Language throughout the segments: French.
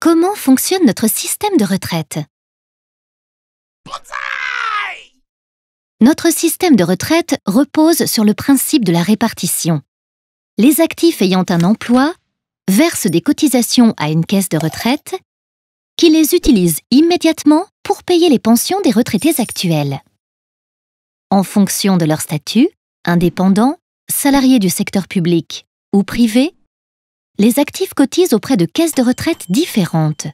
Comment fonctionne notre système de retraite Notre système de retraite repose sur le principe de la répartition. Les actifs ayant un emploi versent des cotisations à une caisse de retraite qui les utilise immédiatement pour payer les pensions des retraités actuels. En fonction de leur statut, indépendant, salarié du secteur public ou privé, les actifs cotisent auprès de caisses de retraite différentes.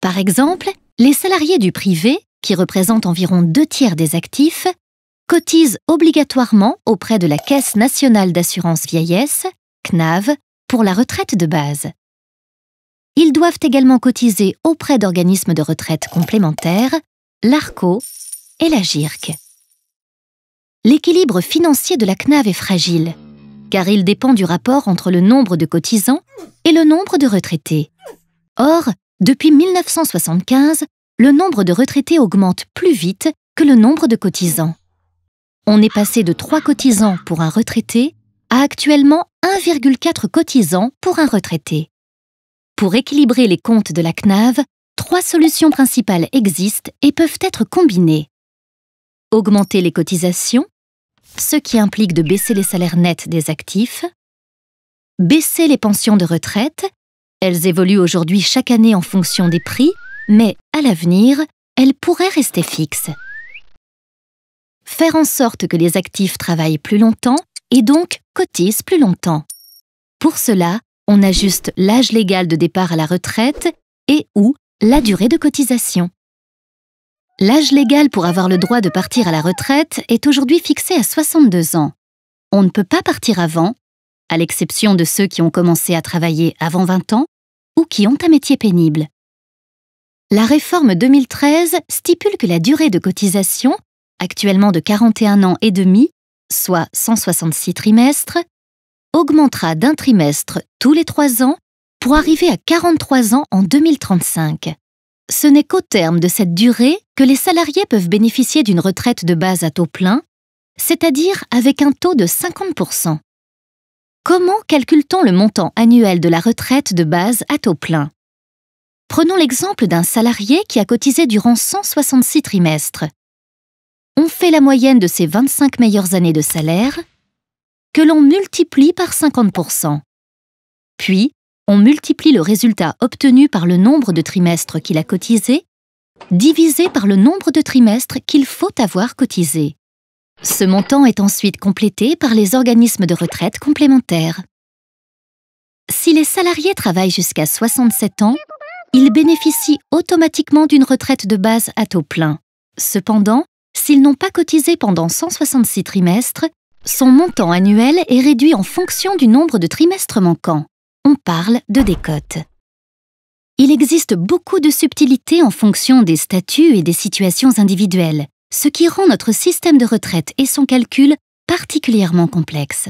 Par exemple, les salariés du privé, qui représentent environ deux tiers des actifs, cotisent obligatoirement auprès de la Caisse nationale d'assurance vieillesse, CNAV, pour la retraite de base. Ils doivent également cotiser auprès d'organismes de retraite complémentaires, l'ARCO et la GIRC. L'équilibre financier de la CNAV est fragile car il dépend du rapport entre le nombre de cotisants et le nombre de retraités. Or, depuis 1975, le nombre de retraités augmente plus vite que le nombre de cotisants. On est passé de 3 cotisants pour un retraité à actuellement 1,4 cotisants pour un retraité. Pour équilibrer les comptes de la CNAV, trois solutions principales existent et peuvent être combinées. Augmenter les cotisations, ce qui implique de baisser les salaires nets des actifs, baisser les pensions de retraite, elles évoluent aujourd'hui chaque année en fonction des prix, mais à l'avenir, elles pourraient rester fixes. Faire en sorte que les actifs travaillent plus longtemps et donc cotisent plus longtemps. Pour cela, on ajuste l'âge légal de départ à la retraite et ou la durée de cotisation. L'âge légal pour avoir le droit de partir à la retraite est aujourd'hui fixé à 62 ans. On ne peut pas partir avant, à l'exception de ceux qui ont commencé à travailler avant 20 ans ou qui ont un métier pénible. La réforme 2013 stipule que la durée de cotisation, actuellement de 41 ans et demi, soit 166 trimestres, augmentera d'un trimestre tous les 3 ans pour arriver à 43 ans en 2035 ce n'est qu'au terme de cette durée que les salariés peuvent bénéficier d'une retraite de base à taux plein, c'est-à-dire avec un taux de 50%. Comment calcule-t-on le montant annuel de la retraite de base à taux plein Prenons l'exemple d'un salarié qui a cotisé durant 166 trimestres. On fait la moyenne de ses 25 meilleures années de salaire, que l'on multiplie par 50%. Puis, on multiplie le résultat obtenu par le nombre de trimestres qu'il a cotisé, divisé par le nombre de trimestres qu'il faut avoir cotisé. Ce montant est ensuite complété par les organismes de retraite complémentaires. Si les salariés travaillent jusqu'à 67 ans, ils bénéficient automatiquement d'une retraite de base à taux plein. Cependant, s'ils n'ont pas cotisé pendant 166 trimestres, son montant annuel est réduit en fonction du nombre de trimestres manquants on parle de décote. Il existe beaucoup de subtilités en fonction des statuts et des situations individuelles, ce qui rend notre système de retraite et son calcul particulièrement complexe.